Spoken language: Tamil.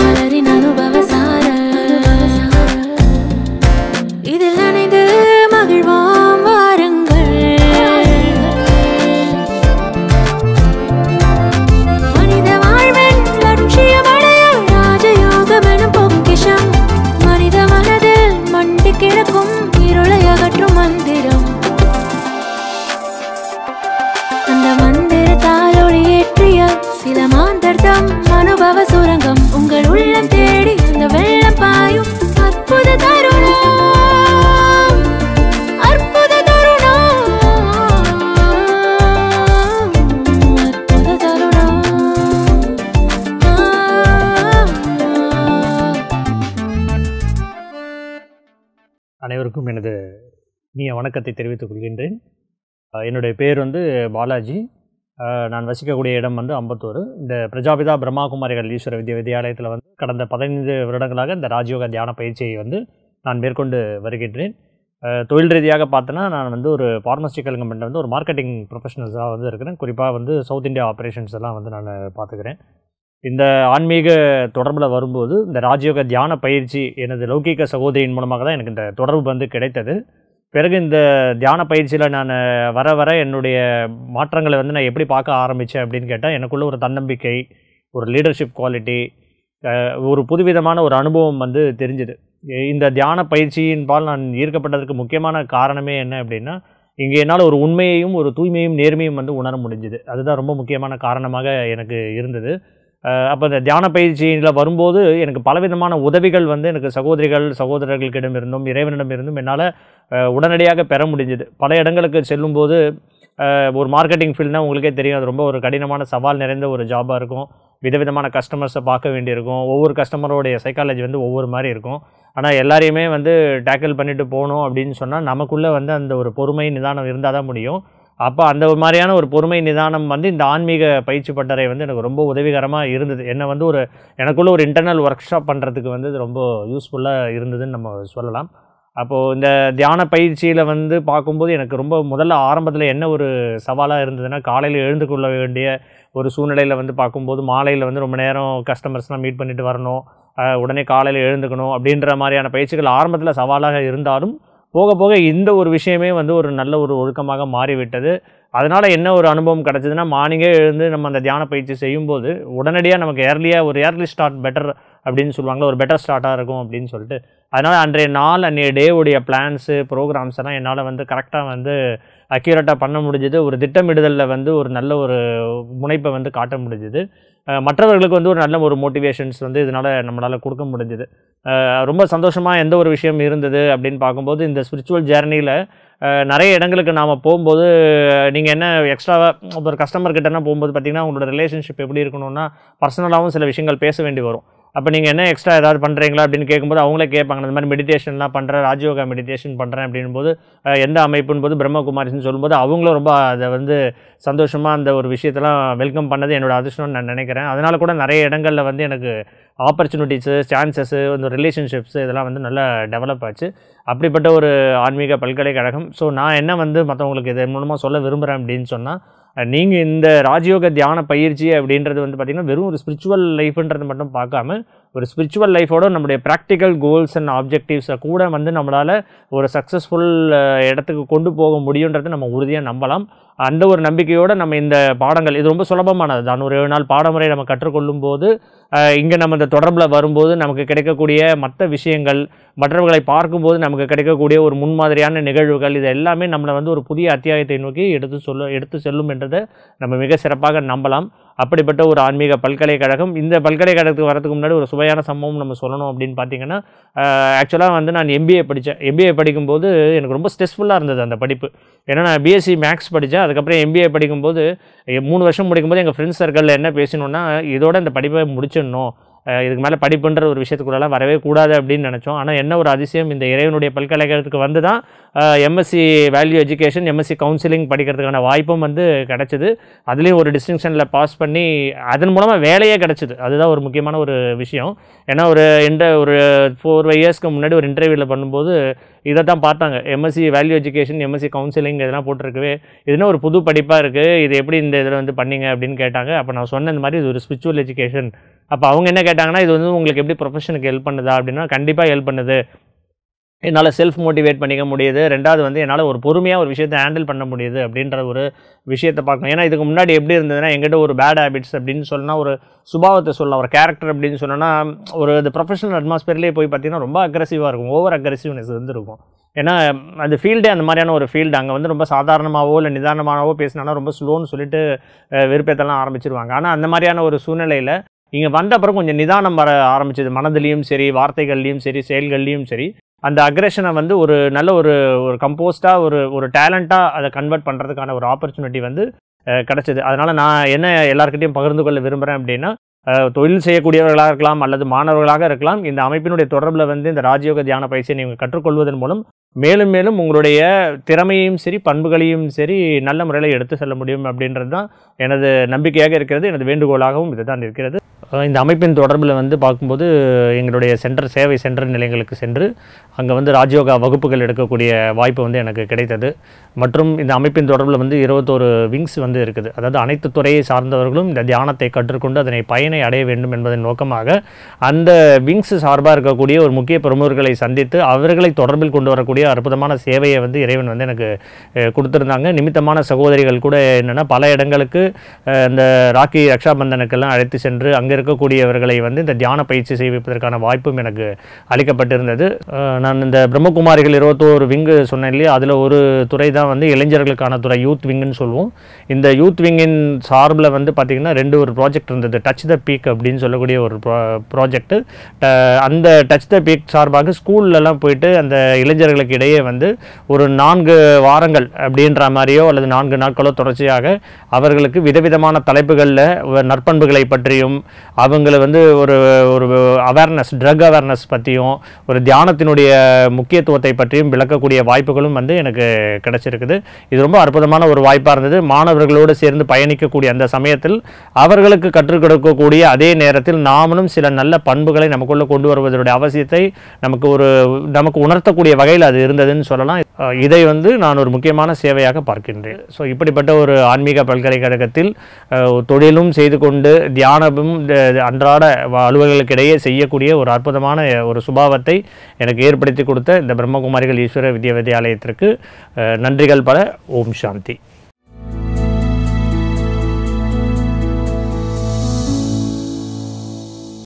mamá அனைவருக்கும் எனது இனிய வணக்கத்தை தெரிவித்துக் கொள்கின்றேன் என்னுடைய பேர் வந்து பாலாஜி நான் வசிக்கக்கூடிய இடம் வந்து அம்பத்தூர் இந்த பிரஜாபிதா பிரம்மாகுமாரிகள் ஈஸ்வர வித்ய வித்யாலயத்தில் வந்து கடந்த பதினைந்து வருடங்களாக இந்த ராஜயோக தியான பயிற்சியை வந்து நான் மேற்கொண்டு வருகின்றேன் தொழில் ரீதியாக பார்த்தோன்னா நான் வந்து ஒரு ஃபார்மசிக்கல் கம்பெனியில் வந்து ஒரு மார்க்கெட்டிங் ப்ரொஃபஷனல்ஸாக வந்து இருக்கிறேன் குறிப்பாக வந்து சவுத் இந்தியா ஆப்ரேஷன்ஸ் எல்லாம் வந்து நான் பார்த்துக்கிறேன் இந்த ஆன்மீக தொடர்பில் வரும்போது இந்த ராஜயோக தியான பயிற்சி எனது லௌகிக சகோதரியின் மூலமாக தான் எனக்கு இந்த தொடர்பு வந்து கிடைத்தது பிறகு இந்த தியான பயிற்சியில் நான் வர வர என்னுடைய மாற்றங்களை வந்து நான் எப்படி பார்க்க ஆரம்பித்தேன் அப்படின்னு கேட்டால் எனக்குள்ளே ஒரு தன்னம்பிக்கை ஒரு லீடர்ஷிப் குவாலிட்டி ஒரு புதுவிதமான ஒரு அனுபவம் வந்து தெரிஞ்சுது இந்த தியான பயிற்சியின்பால் நான் ஈர்க்கப்பட்டதற்கு முக்கியமான காரணமே என்ன அப்படின்னா இங்கே என்னால் ஒரு உண்மையையும் ஒரு தூய்மையும் நேர்மையும் வந்து உணர முடிஞ்சுது அதுதான் ரொம்ப முக்கியமான காரணமாக எனக்கு இருந்தது அப்போ இந்த தியான பயிற்சியில் வரும்போது எனக்கு பலவிதமான உதவிகள் வந்து எனக்கு சகோதரிகள் சகோதரர்களிடமிருந்தும் இறைவனிடமிருந்தும் என்னால் உடனடியாக பெற முடிஞ்சது பல இடங்களுக்கு செல்லும்போது ஒரு மார்க்கெட்டிங் ஃபீல்டுனால் உங்களுக்கே தெரியும் அது ரொம்ப ஒரு கடினமான சவால் நிறைந்த ஒரு ஜாபாக இருக்கும் விதவிதமான கஸ்டமர்ஸை பார்க்க வேண்டியிருக்கும் ஒவ்வொரு கஸ்டமரோடைய சைக்காலஜி வந்து ஒவ்வொரு மாதிரி இருக்கும் ஆனால் எல்லாரையுமே வந்து டேக்கிள் பண்ணிவிட்டு போகணும் அப்படின்னு சொன்னால் நமக்குள்ளே வந்து அந்த ஒரு பொறுமை நிதானம் இருந்தால் தான் முடியும் அப்போ அந்த ஒரு மாதிரியான ஒரு பொறுமை நிதானம் வந்து இந்த ஆன்மீக பயிற்சி பட்டறை வந்து எனக்கு ரொம்ப உதவிகரமாக இருந்தது என்னை வந்து ஒரு எனக்குள்ளே ஒரு இன்டர்னல் ஒர்க் ஷாப் பண்ணுறதுக்கு வந்து ரொம்ப யூஸ்ஃபுல்லாக இருந்ததுன்னு நம்ம சொல்லலாம் அப்போது இந்த தியான பயிற்சியில் வந்து பார்க்கும்போது எனக்கு ரொம்ப முதல்ல ஆரம்பத்தில் என்ன ஒரு சவாலாக இருந்ததுன்னா காலையில் எழுந்து கொள்ள வேண்டிய ஒரு சூழ்நிலையில் வந்து பார்க்கும்போது மாலையில் வந்து ரொம்ப நேரம் கஸ்டமர்ஸ்லாம் மீட் பண்ணிட்டு வரணும் உடனே காலையில் எழுந்துக்கணும் அப்படின்ற மாதிரியான பயிற்சிகள் ஆரம்பத்தில் சவாலாக இருந்தாலும் போக போக இந்த ஒரு விஷயமே வந்து ஒரு நல்ல ஒரு ஒழுக்கமாக மாறிவிட்டது அதனால் என்ன ஒரு அனுபவம் கிடச்சிதுன்னா மார்னிங்கே எழுந்து நம்ம அந்த தியான பயிற்சி செய்யும்போது உடனடியாக நமக்கு ஏர்லியாக ஒரு ஏர்லி ஸ்டார்ட் பெட்டர் அப்படின்னு சொல்லுவாங்களா ஒரு பெட்டர் ஸ்டார்ட்டாக இருக்கும் அப்படின்னு சொல்லிட்டு அதனால் அன்றைய நாள் அன்றைய டேவுடைய பிளான்ஸு ப்ரோக்ராம்ஸ் எல்லாம் என்னால் வந்து கரெக்டாக வந்து அக்யூரேட்டாக பண்ண முடிஞ்சது ஒரு திட்டமிடுதலில் வந்து ஒரு நல்ல ஒரு முனைப்பை வந்து காட்ட முடிஞ்சுது மற்றவர்களுக்கு வந்து ஒரு நல்ல ஒரு மோட்டிவேஷன்ஸ் வந்து இதனால் நம்மளால் கொடுக்க முடிஞ்சுது ரொம்ப சந்தோஷமாக எந்த ஒரு விஷயம் இருந்தது அப்படின்னு பார்க்கும்போது இந்த ஸ்பிரிச்சுவல் ஜேர்னியில் நிறைய இடங்களுக்கு நாம் போகும்போது நீங்கள் என்ன எக்ஸ்ட்ராவாக ஒரு கஸ்டமர்கிட்டனா போகும்போது பார்த்திங்கன்னா உங்களோட ரிலேஷன்ஷிப் எப்படி இருக்கணும்னா பர்சனலாகவும் சில விஷயங்கள் பேச வேண்டி வரும் அப்போ நீங்கள் என்ன எக்ஸ்ட்ரா ஏதாவது பண்ணுறீங்களா அப்படின்னு கேட்கும்போது அவங்களே கேட்பாங்க இந்த மாதிரி மெடிடேஷன்லாம் பண்ணுறேன் ராஜயோகா மெடிடேஷன் பண்ணுறேன் போது எந்த அமைப்புன்னு போது பிரம்மகுமாரிஸ்னு சொல்லும்போது அவங்களும் ரொம்ப அதை வந்து சந்தோஷமாக அந்த ஒரு விஷயத்தெல்லாம் வெல்கம் பண்ணது என்னோடய அதிர்ஷ்டம்னு நான் நினைக்கிறேன் அதனால் கூட நிறைய இடங்களில் வந்து எனக்கு ஆப்பர்ச்சுனிட்டிஸு சான்சஸ்ஸு இந்த ரிலேஷன்ஷிப்ஸு இதெல்லாம் வந்து நல்லா டெவலப் ஆச்சு அப்படிப்பட்ட ஒரு ஆன்மீக பல்கலைக்கழகம் ஸோ நான் என்ன வந்து மற்றவங்களுக்கு இதன் மூலமாக சொல்ல விரும்புகிறேன் அப்படின்னு சொன்னால் நீங்கள் இந்த ராஜயோக தியான பயிற்சி அப்படின்றது வந்து பார்த்திங்கன்னா வெறும் ஒரு ஸ்பிரிச்சுவல் லைஃப்ன்றது மட்டும் பார்க்காம ஒரு ஸ்பிரிச்சுவல் லைஃபோட நம்முடைய ப்ராக்டிக்கல் கோல்ஸ் அண்ட் ஆப்ஜெக்டிவ்ஸை கூட வந்து நம்மளால் ஒரு சக்ஸஸ்ஃபுல் இடத்துக்கு கொண்டு போக முடியுன்றது நம்ம உறுதியாக நம்பலாம் அந்த ஒரு நம்பிக்கையோடு நம்ம இந்த பாடங்கள் இது ரொம்ப சுலபமானது தான் ஒரு ஏழு நாள் பாடமுறை நம்ம கற்றுக்கொள்ளும் போது இங்கே நம்ம இந்த தொடர்பில் வரும்போது நமக்கு கிடைக்கக்கூடிய மற்ற விஷயங்கள் மற்றவர்களை பார்க்கும்போது நமக்கு கிடைக்கக்கூடிய ஒரு முன்மாதிரியான நிகழ்வுகள் இது எல்லாமே நம்மளை வந்து ஒரு புதிய அத்தியாயத்தை நோக்கி எடுத்து சொல்ல எடுத்து செல்லும் என்றதை நம்ம மிக சிறப்பாக நம்பலாம் அப்படிப்பட்ட ஒரு ஆன்மீக பல்கலைக்கழகம் இந்த பல்கலைக்கழகத்துக்கு வரதுக்கு முன்னாடி ஒரு சுவையான சம்பவம் நம்ம சொல்லணும் அப்படின்னு பார்த்தீங்கன்னா ஆக்சுவலாக வந்து நான் எம்பிஏ படித்தேன் எம்பிஏ படிக்கும்போது எனக்கு ரொம்ப ஸ்ட்ரெஸ்ஃபுல்லாக இருந்தது அந்த படிப்பு ஏன்னா நான் பிஎஸ்சி மேக்ஸ் படித்தேன் அதுக்கப்புறம் எம்பிஏ படிக்கும்போது மூணு வருஷம் முடிக்கும்போது எங்கள் ஃப்ரெண்ட்ஸ் சர்க்கிளில் என்ன பேசணுன்னா இதோட இந்த படிப்பை முடிச்சிடணும் இதுக்கு மேலே படிப்புன்ற ஒரு விஷயத்துக்குள்ளெல்லாம் வரவே கூடாது அப்படின்னு நினச்சோம் ஆனால் என்ன ஒரு அதிசயம் இந்த இறைவனுடைய பல்கலைக்கழகத்துக்கு வந்து தான் MSc value education MSc counselling படிக்கிறதுக்கான வாய்ப்பும் வந்து கிடச்சிது அதுலேயும் ஒரு டிஸ்டிங்ஷனில் பாஸ் பண்ணி அதன் மூலமாக வேலையே கிடச்சிது அதுதான் ஒரு முக்கியமான ஒரு விஷயம் ஏன்னா ஒரு இன்ட ஒரு ஃபோர் ஃபைவ் இயர்ஸ்க்கு முன்னாடி ஒரு இன்டர்வியூவில் பண்ணும்போது இதை தான் பார்த்தாங்க MSc value education MSc counselling இதெல்லாம் போட்டிருக்கவே இதுனா ஒரு புது படிப்பாக இருக்குது இது எப்படி இந்த இதில் வந்து பண்ணிங்க அப்படின்னு கேட்டாங்க அப்போ நான் சொன்ன மாதிரி இது ஒரு ஸ்பிரிச்சுவல் எஜுகேஷன் அப்போ அவங்க என்ன கேட்டாங்கன்னா இது வந்து உங்களுக்கு எப்படி ப்ரொஃபஷனுக்கு ஹெல்ப் பண்ணுதா அப்படின்னா கண்டிப்பாக ஹெல்ப் பண்ணுது என்னால் செல்ஃப் மோட்டிவேட் பண்ணிக்க முடியுது ரெண்டாவது வந்து என்னால் ஒரு பொறுமையாக ஒரு விஷயத்தை ஹேண்டில் பண்ண முடியுது அப்படின்ற ஒரு விஷயத்தை பார்க்கணும் ஏன்னா இதுக்கு முன்னாடி எப்படி இருந்ததுன்னா எங்கிட்ட ஒரு பேட் ஹேபிட்ஸ் அப்படின்னு சொன்னால் ஒரு சுபாவத்தை சொல்லலாம் ஒரு கேரக்டர் அப்படின்னு சொன்னோன்னா ஒரு இது ப்ரொஃபஷனல் அட்மாஸ்பியர்லேயே போய் பார்த்தீங்கன்னா ரொம்ப அக்ரெசிவாக இருக்கும் ஓவர் அக்ரெசிவ்னஸ் வந்து இருக்கும் ஏன்னா அந்த ஃபீல்டே அந்த மாதிரியான ஒரு ஃபீல்டு அங்கே வந்து ரொம்ப சாதாரணமாகவோ இல்லை நிதானமாகவோ பேசினாலும் ரொம்ப ஸ்லோன்னு சொல்லிட்டு விருப்பத்தெல்லாம் ஆரம்பிச்சிருவாங்க ஆனால் அந்த மாதிரியான ஒரு சூழ்நிலையில் இங்கே வந்த அப்புறம் கொஞ்சம் நிதானம் வர ஆரம்பிச்சது மனதிலையும் சரி வார்த்தைகள்லேயும் சரி செயல்கள்லேயும் சரி அந்த அக்ரெஷனை வந்து ஒரு நல்ல ஒரு ஒரு கம்போஸ்டாக ஒரு ஒரு டேலண்ட்டாக அதை கன்வெர்ட் பண்ணுறதுக்கான ஒரு ஆப்பர்ச்சுனிட்டி வந்து கிடச்சிது அதனால் நான் என்ன எல்லாருக்கிட்டையும் பகிர்ந்து கொள்ள விரும்புகிறேன் அப்படின்னா தொழில் செய்யக்கூடியவர்களாக இருக்கலாம் அல்லது மாணவர்களாக இருக்கலாம் இந்த அமைப்பினுடைய தொடர்பில் வந்து இந்த ராஜயோக தியான பயிற்சியை நீங்கள் கற்றுக்கொள்வதன் மூலம் மேலும் மேலும் உங்களுடைய திறமையும் சரி பண்புகளையும் சரி நல்ல முறையில் எடுத்து செல்ல முடியும் அப்படின்றது தான் எனது நம்பிக்கையாக இருக்கிறது எனது வேண்டுகோளாகவும் இதுதான் இருக்கிறது இந்த அமைப்பின் தொடர்பில் வந்து பார்க்கும்போது எங்களுடைய சென்டர் சேவை சென்டர் நிலையங்களுக்கு சென்று அங்கே வந்து ராஜயோகா வகுப்புகள் எடுக்கக்கூடிய வாய்ப்பு வந்து எனக்கு கிடைத்தது மற்றும் இந்த அமைப்பின் தொடர்பில் வந்து இருபத்தோரு விங்ஸ் வந்து இருக்குது அதாவது அனைத்து துறையை சார்ந்தவர்களும் இந்த தியானத்தை கற்றுக்கொண்டு அதனை பயனை அடைய வேண்டும் என்பதன் நோக்கமாக அந்த விங்ஸ் சார்பாக இருக்கக்கூடிய ஒரு முக்கிய பிரமுகர்களை சந்தித்து அவர்களை தொடர்பில் கொண்டு வரக்கூடிய அற்புதமான சேவையை வந்து இறைவன் வந்து எனக்கு கொடுத்துருந்தாங்க நிமித்தமான சகோதரிகள் கூட என்னென்னா பல இடங்களுக்கு இந்த ராக்கி ரக்ஷாபந்தனுக்கெல்லாம் அழைத்து சென்று அங்கே இருக்கக்கூடியவர்களை வந்து இந்த தியான பயிற்சி செய்விப்பதற்கான வாய்ப்பும் எனக்கு அளிக்கப்பட்டிருந்தது நான் இந்த பிரம்மகுமாரிகள் இருபத்தோரு விங்கு சொன்னேன் இல்லையா அதில் ஒரு துறை தான் வந்து இளைஞர்களுக்கான துறை யூத் விங்குன்னு சொல்லுவோம் இந்த யூத் விங்கின் சார்பில் வந்து பார்த்திங்கன்னா ரெண்டு ஒரு ப்ராஜெக்ட் இருந்தது டச் த பீக் அப்படின்னு சொல்லக்கூடிய ஒரு ப்ராஜெக்ட்டு அந்த டச் த பீக் சார்பாக ஸ்கூல்லலாம் போயிட்டு அந்த இளைஞர்களுக்கு இடையே வந்து ஒரு நான்கு வாரங்கள் அப்படின்ற மாதிரியோ அல்லது நான்கு நாட்களோ தொடர்ச்சியாக அவர்களுக்கு விதவிதமான தலைப்புகளில் நற்பண்புகளை பற்றியும் அவங்கள வந்து ஒரு ஒரு அவேர்னஸ் ட்ரக் அவேர்னஸ் பற்றியும் ஒரு தியானத்தினுடைய முக்கியத்துவத்தை பற்றியும் விளக்கக்கூடிய வாய்ப்புகளும் வந்து எனக்கு கிடச்சிருக்குது இது ரொம்ப அற்புதமான ஒரு வாய்ப்பாக இருந்தது மாணவர்களோடு சேர்ந்து பயணிக்கக்கூடிய அந்த சமயத்தில் அவர்களுக்கு கற்றுக் கொடுக்கக்கூடிய அதே நேரத்தில் நாமளும் சில நல்ல பண்புகளை நமக்குள்ளே கொண்டு வருவதனுடைய அவசியத்தை நமக்கு ஒரு நமக்கு உணர்த்தக்கூடிய வகையில் அது இருந்ததுன்னு சொல்லலாம் இதை வந்து நான் ஒரு முக்கியமான சேவையாக பார்க்கின்றேன் ஸோ இப்படிப்பட்ட ஒரு ஆன்மீக பல்கலைக்கழகத்தில் தொழிலும் செய்து கொண்டு தியானமும் அன்றாட அலுவலர்களுக்கிடையே செய்யக்கூடிய ஒரு அற்புதமான ஒரு சுபாவத்தை எனக்கு ஏற்படுத்தி கொடுத்த இந்த பிரம்மகுமாரிகள் ஈஸ்வர வித்யா வித்தியாலயத்திற்கு நன்றிகள் பல ஓம் சாந்தி